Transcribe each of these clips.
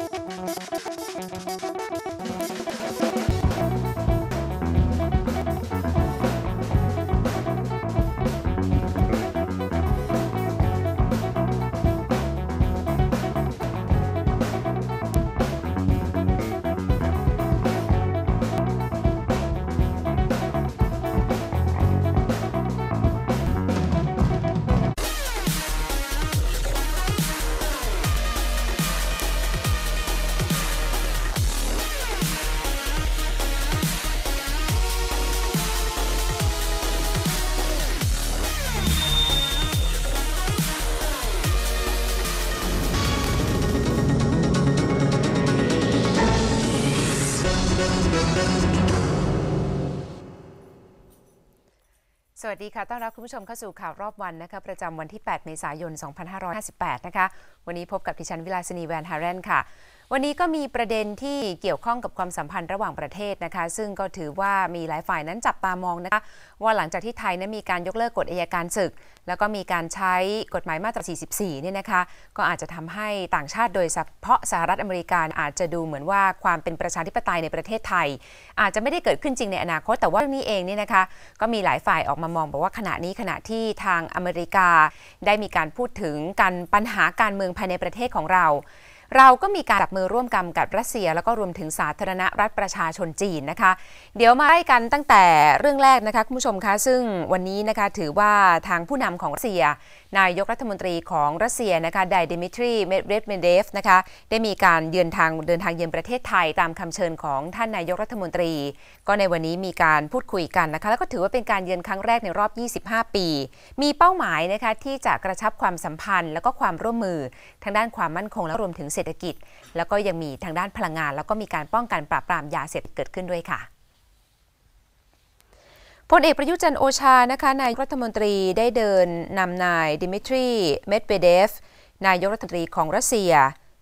フフフフ。สวัสดีค่ะ ต้อนรับคุณผู้ชมเข้าสู่ข่าวรอบวันนะคะ ประจำวันที่ 8 เมษายน 2558 นะคะ วันนี้พบกับดิฉันวิลาสนีแวนฮาร์เรนค่ะวันนี้ก็มีประเด็นที่เกี่ยวข้องกับความสัมพันธ์ระหว่างประเทศนะคะซึ่งก็ถือว่ามีหลายฝ่ายนั้นจับตามองนะคะว่าหลังจากที่ไทยนั้นมีการยกเลิกกฎอายการศึก แล้วก็มีการใช้กฎหมายมาตรา 44เนี่ยนะคะก็อาจจะทำให้ต่างชาติโดยเฉพาะสหรัฐอเมริกาอาจจะดูเหมือนว่าความเป็นประชาธิปไตยในประเทศไทย อาจจะไม่ได้เกิดขึ้นจริงในอนาคต แต่ว่าเรื่องนี้เองเนี่ยนะคะก็มีหลายฝ่ายออกมามองบอกว่าขณะนี้ขณะที่ทางอเมริกาได้มีการพูดถึงการปัญหาการเมืองภายในประเทศของเราเราก็มีการจับมือร่วมกันกับรัสเซีย แล้วก็รวมถึงสาธารณรัฐประชาชนจีนนะคะ เดี๋ยวมาไล่กันตั้งแต่เรื่องแรกนะคะคุณผู้ชมคะ ซึ่งวันนี้นะคะถือว่าทางผู้นำของรัสเซีย นายกรัฐมนตรีของรัสเซียนะคะไดเดมิทรี เมเดเมเดฟนะคะ ได้มีการเยือนทางเดินทางเยือนประเทศไทย ตามคำเชิญของท่านนายกรัฐมนตรี ก็ในวันนี้มีการพูดคุยกันนะคะ แล้วก็ถือว่าเป็นการเยือนครั้งแรกในรอบ 25 ปี มีเป้าหมายนะคะที่จะกระชับความสัมพันธ์ และก็ความร่วมมือทางด้านความมั่นคงและรวมถึงเศเศรษฐกิจแล้วก็ยังมีทางด้านพลังงาน แล้วก็มีการป้องกันปราบ ปรามยาเสพติดเกิดขึ้นด้วยค่ะพลเอกประยุจันโอชานะคะนายรัฐมนตรีได้เดินนำนายดิมิทรีเมดเบเดฟ นายกรัฐมนตรีของรัสเซีย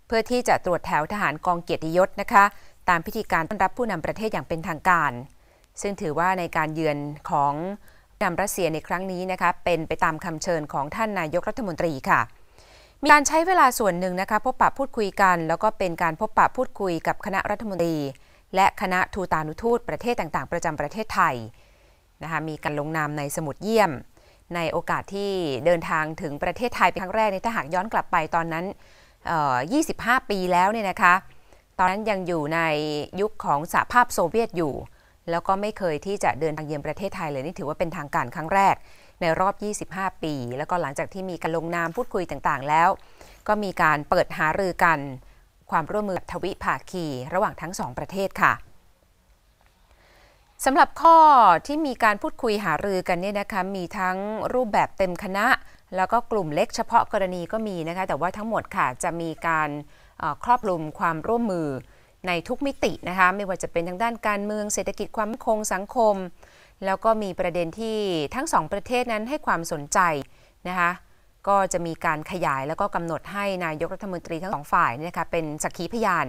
เพื่อที่จะตรวจแถวทหารกองเกียรติยศนะคะตามพิธีการต้อนรับผู้นำประเทศอย่างเป็นทางการ ซึ่งถือว่าในการเยือนของนำรัสเซียในครั้งนี้นะคะเป็นไปตามคำเชิญของท่านนายกรัฐมนตรีค่ะมีการใช้เวลาส่วนหนึ่งนะคะพบปะพูดคุยกัน แล้วก็เป็นการพบปะพูดคุยกับคณะรัฐมนตรีและคณะทูตานุทูตประเทศต่างๆประจำประเทศไทยนะคะมีการลงนามในสมุดเยี่ยม ในโอกาสที่เดินทางถึงประเทศไทยเป็นครั้งแรกในถ้าหากย้อนกลับไปตอนนั้น 25 ปีแล้วเนี่ยนะคะตอนนั้นยังอยู่ในยุคของสหภาพโซเวียตอยู่ แล้วก็ไม่เคยที่จะเดินทางเยือนประเทศไทยเลยนี่ถือว่าเป็นทางการครั้งแรกในรอบ 25 ปี แล้วก็หลังจากที่มีการลงนามพูดคุยต่างๆ แล้ว ก็มีการเปิดหารือกันความร่วมมือทวิภาคีระหว่างทั้งสองประเทศค่ะสำหรับข้อที่มีการพูดคุยหารือกันเนี่ยนะคะ มีทั้งรูปแบบเต็มคณะ แล้วก็กลุ่มเล็กเฉพาะกรณีก็มีนะคะ แต่ว่าทั้งหมดค่ะจะมีการครอบคลุมความร่วมมือในทุกมิตินะคะ ไม่ว่าจะเป็นทางด้านการเมืองเศรษฐกิจความมั่นคงสังคมแล้วก็มีประเด็นที่ทั้งสองประเทศนั้นให้ความสนใจนะคะก็จะมีการขยายแล้วก็กำหนดให้นายกรัฐมนตรีทั้งสองฝ่ายนะคะเป็นสักขีพยาน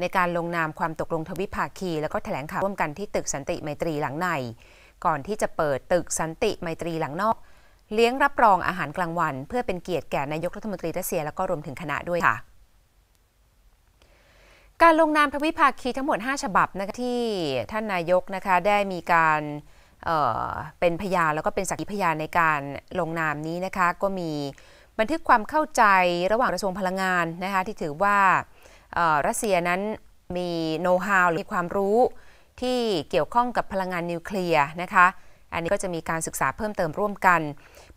ในการลงนามความตกลงทวิภาคี แล้วก็แถลงข่าวร่วมกันที่ตึกสันติไมตรีหลังใน ก่อนที่จะเปิดตึกสันติไมตรีหลังนอก เลี้ยงรับรองอาหารกลางวัน เพื่อเป็นเกียรติแก่นายกรัฐมนตรีรัสเซียแล้วก็รวมถึงคณะด้วยค่ะ การลงนามทวิภาคีทั้งหมด 5 ฉบับนะคะที่ท่านนายกนะคะได้มีการเป็นพยานแล้วก็เป็นสักขีพยานในการลงนามนี้นะคะ ก็มีบันทึกความเข้าใจระหว่างกระทรวงพลังงานนะคะ ที่ถือว่ารัสเซียนั้นมีโน้ตฮาวหรือมีความรู้ที่เกี่ยวข้องกับพลังงานนิวเคลียร์นะคะอันนี้ก็จะมีการศึกษาเพิ่มเติมร่วมกัน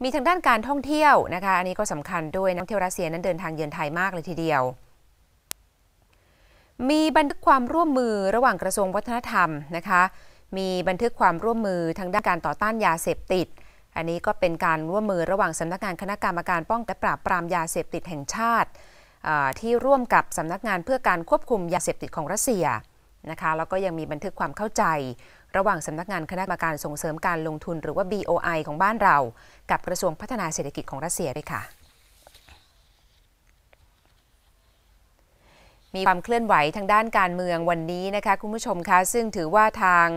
มีทางด้านการท่องเที่ยวนะคะอันนี้ก็สำคัญด้วยนักท่องเที่ยวรัสเซียนั้นเดินทางเยือนไทยมากเลยทีเดียว มีบันทึกความร่วมมือ ระหว่างกระทรวงวัฒนธรรมนะคะมีบันทึกความร่วมมือทางด้านการต่อต้านยาเสพติด อันนี้ก็เป็นการร่วมมือระหว่างสำนักงานคณะกรรมการป้องกันปราบปรามยาเสพติดแห่งชาติที่ร่วมกับสำนักงานเพื่อการควบคุมยาเสพติดของรัสเซียนะคะ แล้วก็ยังมีบันทึกความเข้าใจ ระหว่างสำนักงานคณะกรรมการส่งเสริมการลงทุน หรือว่า BOI ของบ้านเรา กับกระทรวงพัฒนาเศรษฐกิจของรัสเซียด้วยค่ะมีความเคลื่อนไหวทางด้านการเมืองวันนี้นะคะคุณผู้ชมคะซึ่งถือว่าทาง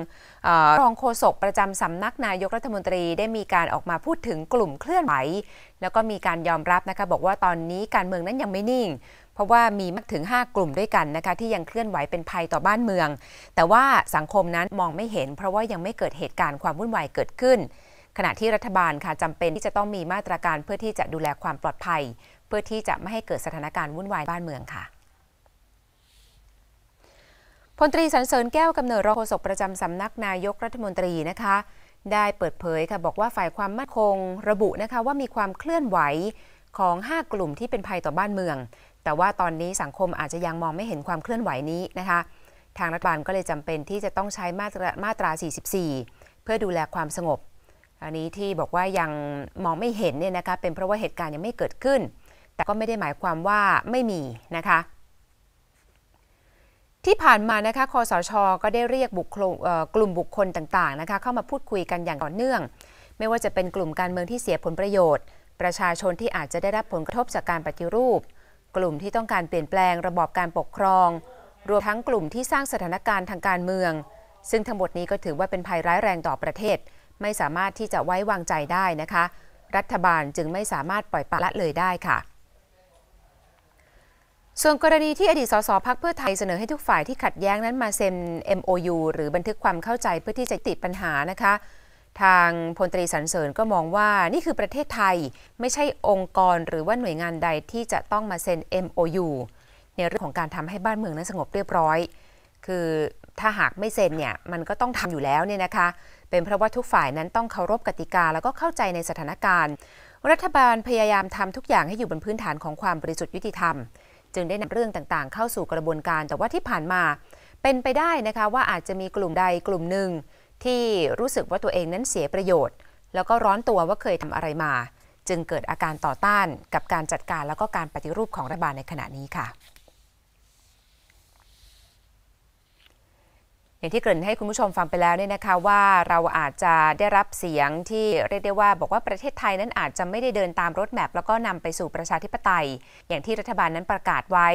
รองโฆษกประจำสำนักนายกรัฐมนตรีได้มีการออกมาพูดถึงกลุ่มเคลื่อนไหว แล้วก็มีการยอมรับนะคะบอกว่าตอนนี้การเมืองนั้นยังไม่นิ่ง เพราะว่ามีมากถึง 5 กลุ่มด้วยกันนะคะ ที่ยังเคลื่อนไหวเป็นภัยต่อบ้านเมือง แต่ว่าสังคมนั้นมองไม่เห็น เพราะว่ายังไม่เกิดเหตุการณ์ความวุ่นวายเกิดขึ้น ขณะที่รัฐบาลค่ะจำเป็นที่จะต้องมีมาตรการเพื่อที่จะดูแลความปลอดภัย เพื่อที่จะไม่ให้เกิดสถานการณ์วุ่นวายบ้านเมืองค่ะพลตรีสรรเสริญแก้ว กำเนิดรองโฆษกประจำ สำนักนายกรัฐมนตรีนะคะ ได้เปิดเผยค่ะ บอกว่าฝ่ายความมั่นคงระบุนะคะว่ามีความเคลื่อนไหวของ 5 กลุ่มที่เป็นภัยต่อบ้านเมือง แต่ว่าตอนนี้สังคมอาจจะยังมองไม่เห็นความเคลื่อนไหวนี้นะคะ ทางรัฐบาลก็เลยจำเป็นที่จะต้องใช้มาตรามาตรา 44 เพื่อดูแลความสงบ อันนี้ที่บอกว่ายังมองไม่เห็นเนี่ยนะคะเป็นเพราะว่าเหตุการณ์ยังไม่เกิดขึ้น แต่ก็ไม่ได้หมายความว่าไม่มีนะคะที่ผ่านมานะคะคอสช ก็ได้เรียกบุคคลกลุ่มบุคคลต่างๆ นะคะ เข้ามาพูดคุยกันอย่างต่อเนื่อง ไม่ว่าจะเป็นกลุ่มการเมืองที่เสียผลประโยชน์ ประชาชนที่อาจจะได้รับผลกระทบจากการปฏิรูป กลุ่มที่ต้องการเปลี่ยนแปลง ระบอบการปกครอง รวมทั้งกลุ่มที่สร้างสถานการณ์ทางการเมือง ซึ่งทั้งหมดนี้ก็ถือว่าเป็นภัยร้ายแรงต่อประเทศ ไม่สามารถที่จะไว้วางใจได้นะคะ รัฐบาลจึงไม่สามารถปล่อยปละละเลยได้ค่ะส่วนกรณีที่อดีตสสพักเพื่อไทยเสนอให้ทุกฝ่ายที่ขัดแย้งนั้นมาเซ็น MOU หรือบันทึกความเข้าใจเพื่อที่จะติดปัญหานะคะ ทางพลตรีสรรเสริญก็มองว่านี่คือประเทศไทยไม่ใช่องค์กรหรือว่าหน่วยงานใดที่จะต้องมาเซ็น MOU ในเรื่องของการทำให้บ้านเมืองนั้นสงบเรียบร้อย คือถ้าหากไม่เซ็นเนี่ยมันก็ต้องทำอยู่แล้วเนี่ยนะคะเป็นเพราะว่าทุกฝ่ายนั้นต้องเคารพกติกาแล้วก็เข้าใจในสถานการณ์ รัฐบาลพยายามทำทุกอย่างให้อยู่บนพื้นฐานของความบริสุทธิ์ยุติธรรมจึงได้นำเรื่องต่างๆ เข้าสู่กระบวนการ แต่ว่าที่ผ่านมาเป็นไปได้นะคะว่าอาจจะมีกลุ่มใดกลุ่มหนึ่ง ที่รู้สึกว่าตัวเองนั้นเสียประโยชน์แล้วก็ร้อนตัวว่าเคยทำอะไรมา จึงเกิดอาการต่อต้านกับการจัดการแล้วก็การปฏิรูปของรัฐบาลในขณะนี้ค่ะางที่เกริ่นให้คุณผู้ชมฟังไปแล้วเนี่ยนะคะว่าเราอาจจะได้รับเสียงที่เรียกได้ว่าบอกว่าประเทศไทยนั้นอาจจะไม่ได้เดินตามรถแมพแล้วก็นำไปสู่ประชาธิปไตย อย่างที่รัฐบาลนั้นประกาศไว้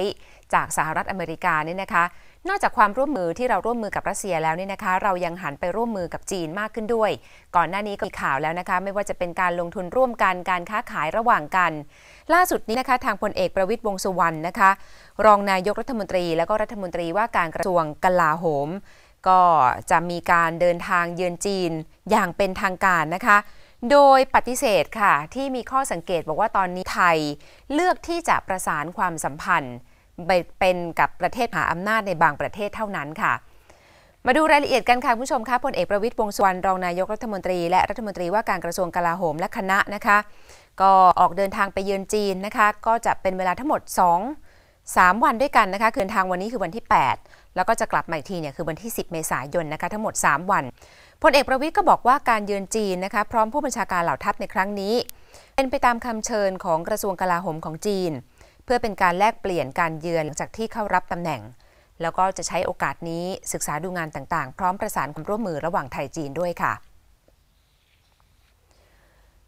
จากสหรัฐอเมริกาเนี่ยนะคะ นอกจากความร่วมมือที่เราร่วมมือกับรัสเซียแล้วเนี่ยนะคะเรายังหันไปร่วมมือกับจีนมากขึ้นด้วย ก่อนหน้านี้ก็มีข่าวแล้วนะคะไม่ว่าจะเป็นการลงทุนร่วมกันการค้าขายระหว่างกัน ล่าสุดนี้นะคะ ทางพลเอกประวิตยวงสุวรรณนะคะรองนายกรัฐมนตรีและก็รัฐมนตรีว่าการกระทรวงกลาโหมก็จะมีการเดินทางเยือนจีนอย่างเป็นทางการนะคะ โดยปฏิเสธค่ะที่มีข้อสังเกตบอกว่าตอนนี้ไทยเลือกที่จะประสานความสัมพันธ์เป็นกับประเทศหาอำนาจในบางประเทศเท่านั้นค่ะ มาดูรายละเอียดกันค่ะผู้ชมค่ะพลเอกประวิตยวงสุวรรณรองนายกรัฐมนตรีและรัฐมนตรีว่าการกระทรวงกลาโหมและคณะนะคะ ก็ออกเดินทางไปเยือนจีนนะคะก็จะเป็นเวลาทั้งหมด 2 3 วันด้วยกันนะคะเดินทางวันนี้คือวันที่ 8แล้วก็จะกลับมาอีกทีเนี่ยคือวันที่ 10 เมษายนนะคะ ทั้งหมด 3 วัน พลเอกประวิทย์ก็บอกว่าการเยือนจีนนะคะพร้อมผู้บัญชาการเหล่าทัพในครั้งนี้ เป็นไปตามคำเชิญของกระทรวงกลาโหมของจีน เพื่อเป็นการแลกเปลี่ยนการเยือนหลังจากที่เข้ารับตำแหน่ง แล้วก็จะใช้โอกาสนี้ศึกษาดูงานต่างๆ พร้อมประสานความร่วมมือระหว่างไทยจีนด้วยค่ะ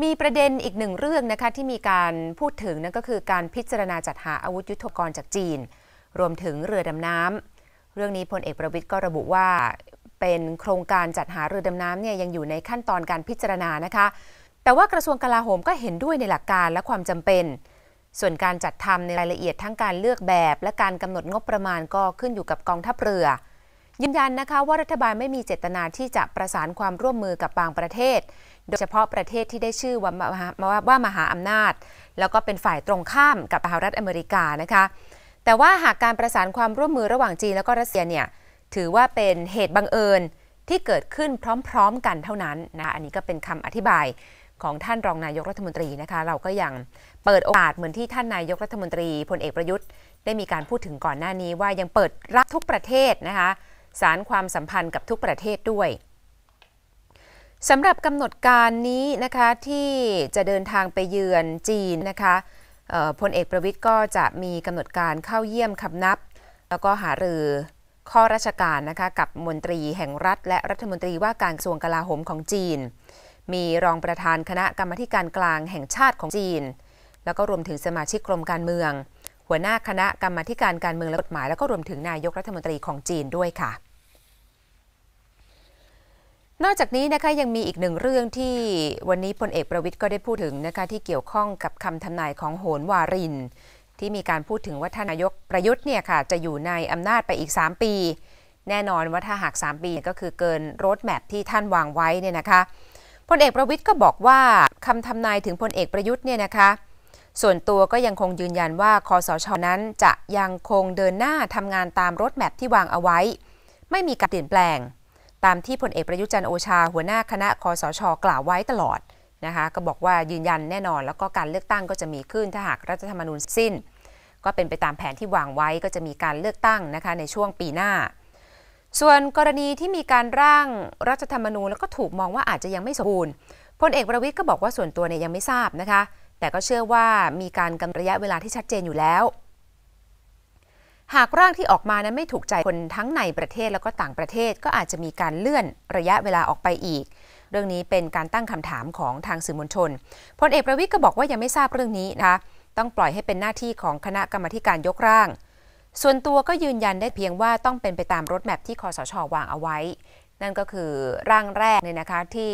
มีประเด็นอีกหนึ่งเรื่องนะคะที่มีการพูดถึงนั่นก็คือการพิจารณาจัดหาอาวุธยุทโธปกรณ์จากจีน รวมถึงเรือดำน้ำเรื่องนี้พลเอกประวิทย์ก็ระบุว่าเป็นโครงการจัดหาเรือดำน้ำเนี่ยยังอยู่ในขั้นตอนการพิจารณานะคะ แต่ว่ากระทรวงกลาโหมก็เห็นด้วยในหลักการและความจำเป็น ส่วนการจัดทำในรายละเอียดทั้งการเลือกแบบ และการกำหนดงบประมาณก็ขึ้นอยู่กับกองทัพเรือยืนยันนะคะว่ารัฐบาลไม่มีเจตนาที่จะประสานความร่วมมือกับบางประเทศ โดยเฉพาะประเทศที่ได้ชื่อว่าาามหาอำนาจ แล้วก็เป็นฝ่ายตรงข้ามกับสหรัฐอเมริกานะคะแต่ว่าหากการประสานความร่วมมือระหว่างจีนแล้วก็รัสเซียเนี่ยถือว่าเป็นเหตุบังเอิญที่เกิดขึ้นพร้อม ๆ กันเท่านั้นนะอันนี้ก็เป็นคำอธิบายของท่านรองนายกรัฐมนตรีนะคะ เราก็ยังเปิดโอกาสเหมือนที่ท่านนายกรัฐมนตรีพลเอกประยุทธ์ได้มีการพูดถึงก่อนหน้านี้ ว่ายังเปิดรับทุกประเทศนะคะ สารความสัมพันธ์กับทุกประเทศด้วยสำหรับกำหนดการนี้นะคะที่จะเดินทางไปเยือนจีนนะคะพลเอกประวิทย์ก็จะมีกำหนดการเข้าเยี่ยมคำนับแล้วก็หารือข้อราชการนะคะกับมนตรีแห่งรัฐ และรัฐมนตรีว่าการกระทรวงกลาโหมของจีน มีรองประธานคณะกรรมการกลางแห่งชาติของจีน แล้วก็รวมถึงสมาชิกกรมการเมือง หัวหน้าคณะกรรมการการเมืองและกฎหมายแล้วก็รวมถึงนายกรัฐมนตรีของจีนด้วยค่ะนอกจากนี้นะคะยังมีอีกหนึ่งเรื่องที่วันนี้พลเอกประวิทย์ก็ได้พูดถึงนะคะที่เกี่ยวข้องกับคำทำนายของโหนวารินที่มีการพูดถึงว่าท่านนายกประยุทธ์เนี่ยค่ะจะอยู่ในอำนาจไปอีก 3 ปี แน่นอนว่าถ้าหาก 3 ปีก็คือเกินรถแมพที่ท่านวางไว้เนี่ยนะคะพลเอกประวิทย์ก็บอกว่าคำทำนายถึงพลเอกประยุทธ์เนี่ยนะคะส่วนตัวก็ยังคงยืนยันว่าคอสชนั้นจะยังคงเดินหน้าทำงานตามรถแมพที่วางเอาไว้ ไม่มีการเปลี่ยนแปลงตามที่พลเอกประยุจันโอชาหัวหน้าคณะคอสชกล่าวไว้ตลอด นะคะก็บอกว่ายืนยันแน่นอนแล้วก็การเลือกตั้งก็จะมีขึ้นถ้าหากรัฐธรรมนูญสิ้น ก็เป็นไปตามแผนที่วางไว้ก็จะมีการเลือกตั้งนะคะในช่วงปีหน้า ส่วนกรณีที่มีการร่างรัฐธรรมนูญแล้วก็ถูกมองว่าอาจจะยังไม่สมบูรณ์พลเอกประวิทย์ก็บอกว่าส่วนตัวเนี่ยยังไม่ทราบนะคะแต่ก็เชื่อว่ามีการกำระยะเวลาที่ชัดเจนอยู่แล้วหากร่างที่ออกมานั้นไม่ถูกใจคนทั้งในประเทศแล้วก็ต่างประเทศ ก็อาจจะมีการเลื่อนระยะเวลาออกไปอีก เรื่องนี้เป็นการตั้งคำถามของทางสื่อมวลชน พลเอกประวิทย์ก็บอกว่ายังไม่ทราบเรื่องนี้นะคะ ต้องปล่อยให้เป็นหน้าที่ของคณะกรรมการยกร่าง ส่วนตัวก็ยืนยันได้เพียงว่าต้องเป็นไปตามรถแมพที่คอสชวางเอาไว้ นั่นก็คือร่างแรกเนี่ยนะคะที่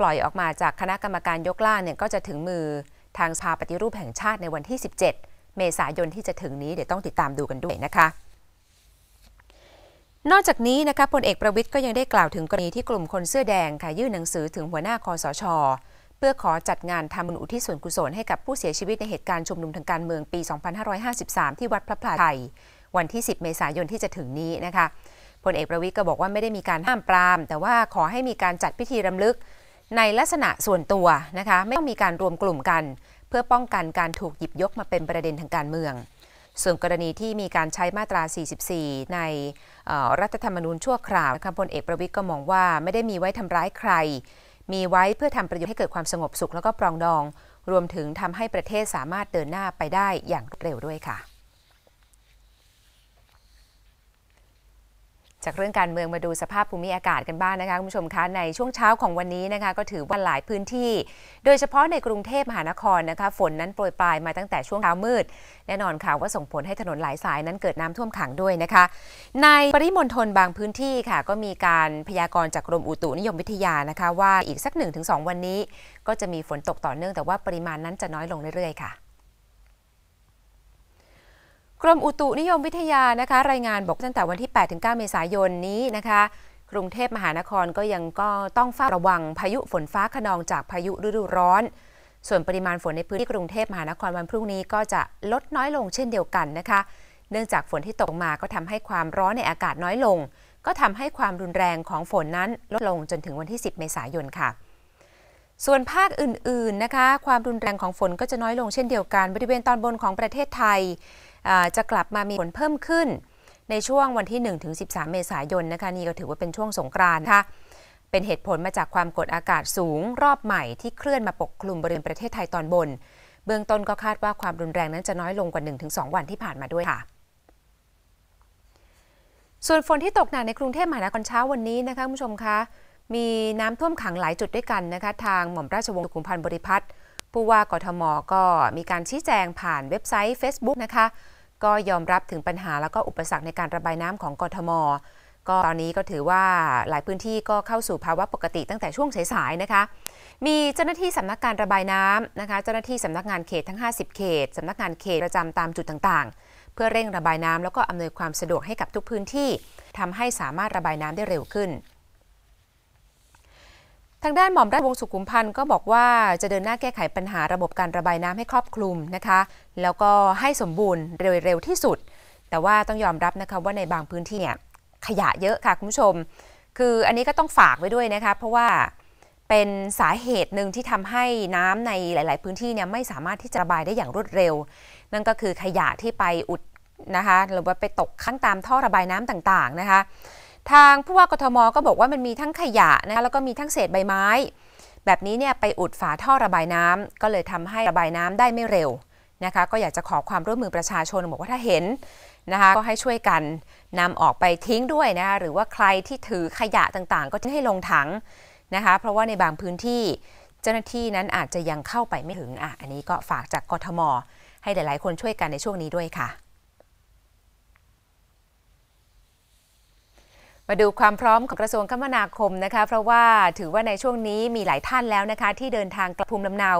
ปล่อยออกมาจากคณะกรรมการยกร่างเนี่ยก็จะถึงมือทางสภาปฏิรูปแห่งชาติในวันที่ 17เมษายนที่จะถึงนี้ เดี๋ยวต้องติดตามดูกันด้วยนะคะ นอกจากนี้นะคะพลเอกประวิทย์ก็ยังได้กล่าวถึงกรณีที่กลุ่มคนเสื้อแดงค่ะยื่นหนังสือถึงหัวหน้าคอสช เพื่อขอจัดงานทำบุญอุทิศส่วนกุศลให้กับผู้เสียชีวิต ในเหตุการณ์ชุมนุมทางการเมืองปี 2553 ที่วัดพระพลาไทย วันที่ 10 เมษายนที่จะถึงนี้นะคะพลเอกประวิทย์ก็บอกว่าไม่ได้มีการห้ามปรามแต่ว่าขอให้มีการจัดพิธีรำลึกในลักษณะส่วนตัวนะคะไม่ต้องมีการรวมกลุ่มกันพื่อป้องกันการถูกหยิบยกมาเป็นประเด็นทางการเมือง ส่วนกรณีที่มีการใช้มาตรา 44 ในรัฐธรรมนูญชั่วคราวคำพลเอกประวิทย์ก็มองว่าไม่ได้มีไว้ทำร้ายใคร มีไว้เพื่อทำประโยชน์ให้เกิดความสงบสุขแล้วก็ปรองดอง รวมถึงทำให้ประเทศสามารถเดินหน้าไปได้อย่างเร็วด้วยค่ะจากเรื่องการเมืองมาดูสภาพภูมิอากาศกันบ้างนะคะคุณผู้ชมคะในช่วงเช้าของวันนี้นะคะก็ถือว่าหลายพื้นที่ โดยเฉพาะในกรุงเทพมหานครนะคะฝนนั้นโปรยปลายมาตั้งแต่ช่วงเช้ามืด แน่นอนค่ะว่าส่งผลให้ถนนหลายสายนั้นเกิดน้ำท่วมขังด้วยนะคะ ในปริมณฑลบางพื้นที่ค่ะ ก็มีการพยากรณ์จากกรมอุตุนิยมวิทยานะคะ ว่าอีกสัก 1-2 วันนี้ก็จะมีฝนตกต่อเนื่องแต่ว่าปริมาณนั้นจะน้อยลงเรื่อยๆค่ะกรมอุตุนิยมวิทยานะคะ รายงานบอกตั้งแต่วันที่ 8-9 เมษายนนี้นะคะ กรุงเทพมหานครก็ยังก็ต้องเฝ้าระวังพายุฝนฟ้าขนองจากพายุฤดูร้อน ส่วนปริมาณฝนในพื้นที่กรุงเทพมหานครวันพรุ่งนี้ก็จะลดน้อยลงเช่นเดียวกันนะคะ เนื่องจากฝนที่ตกมาก็ทำให้ความร้อนในอากาศน้อยลง ก็ทำให้ความรุนแรงของฝนนั้นลดลงจนถึงวันที่ 10 เมษายนค่ะ ส่วนภาคอื่นๆนะคะ ความรุนแรงของฝนก็จะน้อยลงเช่นเดียวกัน บริเวณตอนบนของประเทศไทยจะกลับมามีผลเพิ่มขึ้นในช่วงวันที่ 1-13 เมษายนนะคะนี่ก็ถือว่าเป็นช่วงสงกรานต์ค่ะเป็นเหตุผลมาจากความกดอากาศสูง รอบใหม่ที่เคลื่อนมาปกคลุมบริเวณประเทศไทยตอนบน เบื้องต้นก็คาดว่าความรุนแรงนั้นจะน้อยลงกว่า1-2 วันที่ผ่านมาด้วยค่ะ ส่วนฝนที่ตกหนักในกรุงเทพมหานครเช้าวันนี้นะคะคุณผู้ชมคะ มีน้ำท่วมขังหลายจุดด้วยกันนะคะทางหม่อมราชวงศ์สุขุมพันธ์บริพัตรผู้ว่ากทมก็มีการชี้แจงผ่านเว็บไซต์ Facebook นะคะก็ยอมรับถึงปัญหาแล้วก็อุปสรรคในการระบายน้ำของกทม ก็ตอนนี้ก็ถือว่าหลายพื้นที่ก็เข้าสู่ภาวะปกติตั้งแต่ช่วงสาย ๆ นะคะ มีเจ้าหน้าที่สำนักการระบายน้ำนะคะ เจ้าหน้าที่สำนักงานเขตทั้ง 50 เขตสำนักงานเขตประจำตามจุดต่างๆ เพื่อเร่งระบายน้ำแล้วก็อำนวยความสะดวกให้กับทุกพื้นที่ทำให้สามารถระบายน้ำได้เร็วขึ้นทางด้านหม่อมราชวงศ์สุขุมพันธ์ก็บอกว่าจะเดินหน้าแก้ไขปัญหาระบบการระบายน้ำให้ครอบคลุมนะคะแล้วก็ให้สมบูรณ์เร็วๆ ที่สุด แต่ว่าต้องยอมรับนะคะว่าในบางพื้นที่เนี่ย ขยะเยอะค่ะ คุณผู้ชม คืออันนี้ก็ต้องฝากไว้ด้วยนะคะเพราะว่าเป็นสาเหตุหนึ่งที่ทำให้น้ำในหลายๆพื้นที่เนี่ยไม่สามารถที่จะระบายได้อย่างรวดเร็ว นั่นก็คือขยะที่ไปอุดนะคะหรือว่าไปตกข้างตามท่อระบายน้ำต่างๆนะคะทางผู้ว่ากทม ก็บอกว่ามันมีทั้งขยะนะแล้วก็มีทั้งเศษใบไม้ แบบนี้เนี่ยไปอุดฝาท่อระบายน้ำ ก็เลยทำให้ระบายน้ำได้ไม่เร็วนะคะก็อยากจะขอความร่วมมือประชาชนบอกว่าถ้าเห็นนะคะก็ให้ช่วยกัน นำออกไปทิ้งด้วยนะคะหรือว่าใครที่ถือขยะต่างๆ ก็ให้ลงถังนะคะเพราะว่าในบางพื้นที่เจ้าหน้าที่นั้นอาจจะยังเข้าไปไม่ถึงอ่ะอันนี้ก็ฝากจากกทม ให้หลายๆ คนช่วยกันในช่วงนี้ด้วยค่ะมาดูความพร้อมของกระทรวงคมนาคมนะคะ เพราะว่าถือว่าในช่วงนี้มีหลายท่านแล้วนะคะ ที่เดินทางกลับภูมิลำเนา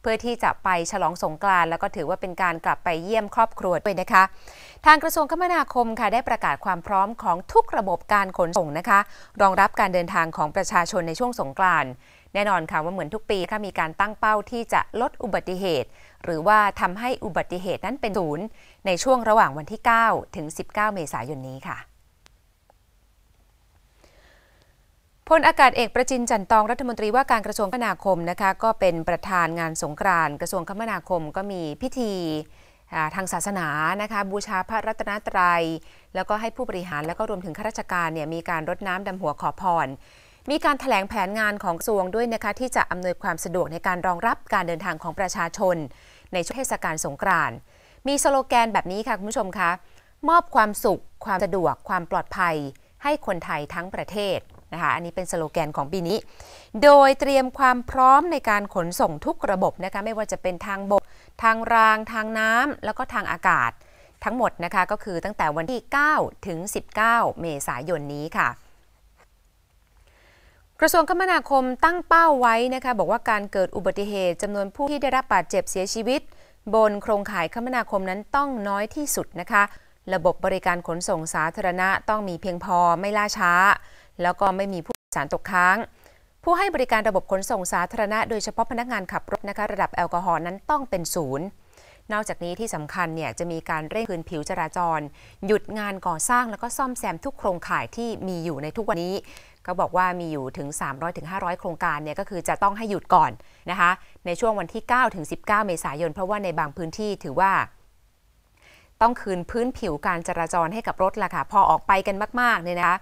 เพื่อที่จะไปฉลองสงกรานต์แล้วก็ถือว่าเป็นการกลับไปเยี่ยมครอบครัวด้วยนะคะ ทางกระทรวงคมนาคมค่ะได้ประกาศความพร้อมของทุกระบบการขนส่งนะคะ รองรับการเดินทางของประชาชนในช่วงสงกรานต์แน่นอนค่ะว่าเหมือนทุกปีค่ะมีการตั้งเป้าที่จะลดอุบัติเหตุ หรือว่าทำให้อุบัติเหตุนั้นเป็นศูนย์ในช่วงระหว่างวันที่ 9 ถึง 19 เมษายนนี้ค่ะพลอากาศเอกประจินจันตองรัฐมนตรีว่าการกระทรวงคมนาคมนะคะก็เป็นประธานงานสงกรานต์กระทรวงคมนาคมก็มีพิธีทางศาสนานะคะบูชาพระรัตนตรยัย แล้วก็ให้ผู้บริหารแล้วก็รวมถึงข้าราชการเนี่ยมีการรดน้ำดำหัวขอพรมีการถแถลงแผนงานของกระทรวงด้วยนะคะที่จะอำนวยความสะดวกในการรองรับการเดินทางของประชาชนในช่วงเทศกาลสงกรานต์มีสโลแกนแบบนี้ค่ะคุณผู้ชมคะมอบความสุข ความสะดวกความปลอดภัย ให้คนไทยทั้งประเทศะคะอันนี้เป็นสโลแกนของปีนี้ โดยเตรียมความพร้อมในการขนส่งทุกระบบนะคะไม่ว่าจะเป็นทางบกทางราง ทางน้ำแล้วก็ทางอากาศ ทั้งหมดนะคะก็คือตั้งแต่วันที่ 9 ถึง 19 เมษายน นี้ค่ะ กระทรวงคมนาคมตั้งเป้าไว้นะคะ บอกว่าการเกิดอุบัติเหตุจำนวนผู้ที่ได้รับบาดเจ็บเสียชีวิต บนโครงข่ายคมนาคมนั้นต้องน้อยที่สุดนะคะ ระบบบริการขนส่งสาธารณะต้องมีเพียงพอไม่ล่าช้าแล้วก็ไม่มีผู้โดยสารตกค้าง ผู้ให้บริการระบบขนส่งสาธารณะโดยเฉพาะพนักงานขับรถนะคะ ระดับแอลกอฮอล์นั้นต้องเป็นศูนย์ นอกจากนี้ที่สำคัญเนี่ยจะมีการเร่งพื้นผิวจราจร หยุดงานก่อสร้างแล้วก็ซ่อมแซมทุกโครงข่ายที่มีอยู่ในทุกวันนี้ ก็บอกว่ามีอยู่ถึง 300-500 โครงการเนี่ยก็คือจะต้องให้หยุดก่อนนะคะ ในช่วงวันที่ 9-19 เมษายน เพราะว่าในบางพื้นที่ถือว่า ต้องคืนพื้นผิวการจราจรให้กับรถล่ะค่ะพอออกไปกันมากๆเนี่ยนะคะ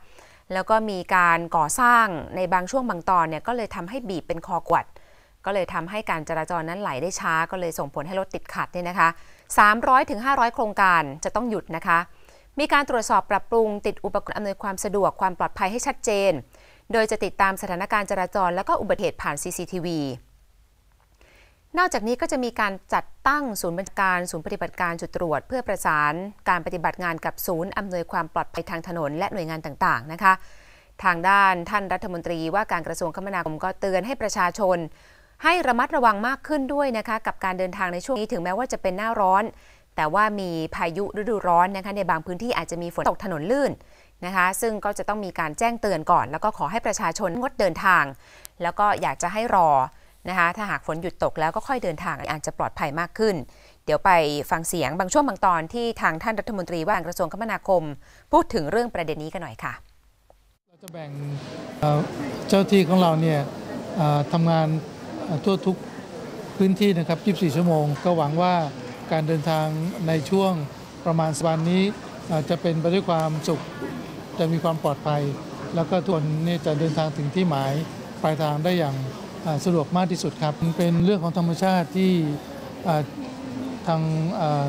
แล้วก็มีการก่อสร้างในบางช่วงบางตอนเนี่ยก็เลยทำให้บีบเป็นคอกวัด ก็เลยทำให้การจราจรนั้นไหลได้ช้า ก็เลยส่งผลให้รถติดขัดเนี่ยนะคะ300-500 โครงการจะต้องหยุดนะคะ มีการตรวจสอบปรับปรุงติดอุปกรณ์อำนวยความสะดวกความปลอดภัยให้ชัดเจน โดยจะติดตามสถานการณ์จราจร และก็อุบัติเหตุผ่าน CCTV นอกจากนี้ก็จะมีการจัดตั้งศูนย์บัญชาการ ศูนย์ปฏิบัติการจุดตรวจ เพื่อประสานการปฏิบัติงานกับศูนย์อำนวยความปลอดภัยทางถนนและหน่วยงานต่างๆนะคะ ทางด้านท่านรัฐมนตรีว่าการกระทรวงคมนาคมก็เตือนให้ประชาชน ให้ระมัดระวังมากขึ้นด้วย นะคะกับการเดินทางในช่วงนี้ถึงแม้ว่าจะเป็นหน้าร้อน แต่ว่ามีพายุฤดูร้อนนะคะในบางพื้นที่อาจจะมีฝนตกถนนลื่นนะคะซึ่งก็จะต้องมีการแจ้งเตือนก่อน แล้วก็ขอให้ประชาชนงดเดินทาง แล้วก็อยากจะให้รอนะคะถ้าหากฝนหยุดตกแล้วก็ค่อยเดินทางอาจจะปลอดภัยมากขึ้น เดี๋ยวไปฟังเสียงบางช่วงบางตอนที่ทางท่านรัฐมนตรีว่าการกระทรวงคมนาคม พูดถึงเรื่องประเด็นนี้กันหน่อยค่ะเราจะแบ่งเจ้าที่ของเราเนี่ยทำงานทั่วทุกพื้นที่นะครับ 24 ชั่วโมง ก็หวังว่าการเดินทางในช่วงประมาณสัปดาห์นี้ จะเป็นไปด้วยความสุขจะมีความปลอดภัย แล้วก็ทุกคนนี่จะเดินทางถึงที่หมายปลายทางได้อย่างสะดวกมากที่สุดครับ เป็นเรื่องของธรรมชาติที่ทาง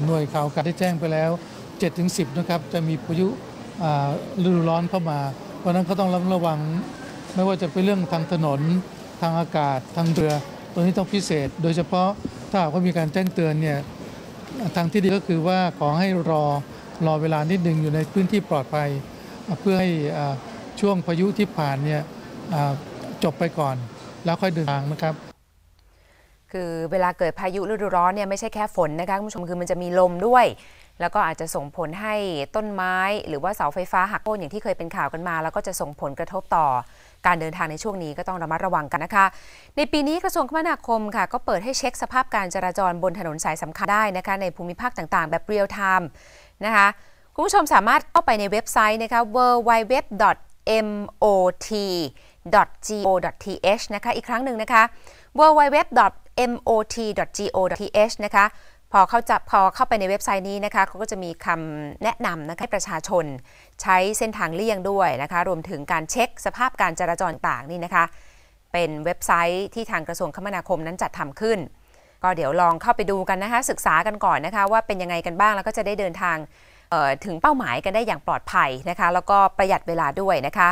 หน่วยข่าวการได้แจ้งไปแล้ว 7-10นะครับจะมีพายุฤดูร้อนเข้ามา เพราะนั้นก็ต้องระมัดระวังไม่ว่าจะเป็นเรื่องทางถนนทางอากาศ ทางเรือ ตัวนี้ต้องพิเศษ โดยเฉพาะถ้าหาก่ามีการแจ้งเตือนเนี่ยทางที่ดีก็คือว่าขอให้รอรอเวลานิดนึงอยู่ในพื้นที่ปลอดภัย เพื่อให้ช่วงพายุที่ผ่านเนี่ยจบไปก่อนแล้วค่อยเดินทางนะครับคือเวลาเกิดพายุฤดูร้อนเนี่ยไม่ใช่แค่ฝนนะคะคุณผู้ชมคือมันจะมีลมด้วย แล้วก็อาจจะส่งผลให้ต้นไม้หรือว่าเสาไฟฟ้าหักโค่นอย่างที่เคยเป็นข่าวกันมา แล้วก็จะส่งผลกระทบต่อการเดินทางในช่วงนี้ก็ต้องระมัดระวังกันนะคะ ในปีนี้กระทรวงคมนาคมค่ะก็เปิดให้เช็คสภาพการจราจรบนถนนสายสำคัญได้นะคะในภูมิภาคต่างๆ แบบเรียลไทม์นะคะคุณผู้ชมสามารถเข้าไปในเว็บไซต์นะคะ w w w mot mot.go.th นะคะ อีกครั้งหนึ่งนะคะ www.mot.go.th นะคะพอเข้าจับพอเข้าไปในเว็บไซต์นี้นะคะเขาก็จะมีคำแนะนำนะคะให้ประชาชนใช้เส้นทางเลี่ยงด้วยนะคะ รวมถึงการเช็คสภาพการจราจรต่างนี่นะคะ เป็นเว็บไซต์ที่ทางกระทรวงคมนาคมนั้นจัดทำขึ้น ก็เดี๋ยวลองเข้าไปดูกันนะคะ ศึกษากันก่อนนะคะ ว่าเป็นยังไงกันบ้าง แล้วก็จะได้เดินทางถึงเป้าหมายกันได้อย่างปลอดภัยนะคะ แล้วก็ประหยัดเวลาด้วยนะคะ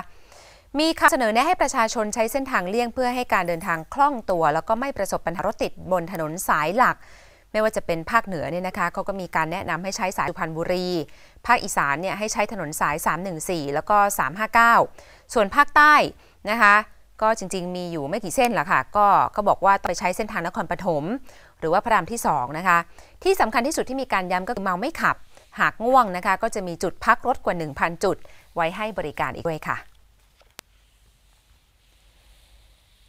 มีคำเสนอแนะให้ประชาชนใช้เส้นทางเลี่ยง เพื่อให้การเดินทางคล่องตัว แล้วก็ไม่ประสบปัญหารถติดบนถนนสายหลัก ไม่ว่าจะเป็นภาคเหนือเนี่ยนะคะเขาก็มีการแนะนำให้ใช้สายสุพรรณบุรี ภาคอีสานเนี่ยให้ใช้ถนนสาย 314 แล้วก็ 359 ส่วนภาคใต้นะคะ ก็จริงๆมีอยู่ไม่กี่เส้นละค่ะก็ก็บอกว่าไปใช้เส้นทางนครปฐมหรือว่าพระรามที่2นะคะที่สำคัญที่สุดที่มีการย้าก็คือเมาไม่ขับหากง่วงนะคะก็จะมีจุดพักรถกว่า1,000จุดไว้ให้บริการอีกด้วยค่ะ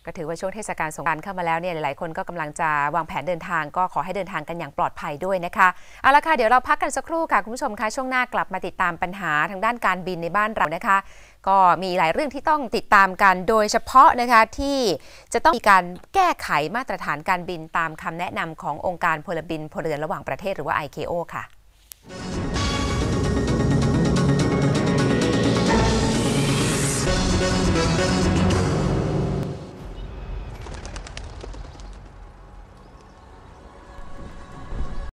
ก็ถือว่าช่วงเทศกาลสงกรานต์เข้ามาแล้วเนี่ยหลาย ๆ คนก็กำลังจะวางแผนเดินทาง ก็ขอให้เดินทางกันอย่างปลอดภัยด้วยนะคะเอาละค่ะเดี๋ยวเราพักกันสักครู่ค่ะคุณผู้ชมคะช่วงหน้ากลับมาติดตามปัญหาทางด้านการบินในบ้านเรานะคะก็มีหลายเรื่องที่ต้องติดตามกันโดยเฉพาะนะคะที่จะต้องมีการแก้ไขมาตรฐานการบินตามคำแนะนำขององค์การพลบิน พลเรือนระหว่างประเทศหรือว่า ICAO ค่ะ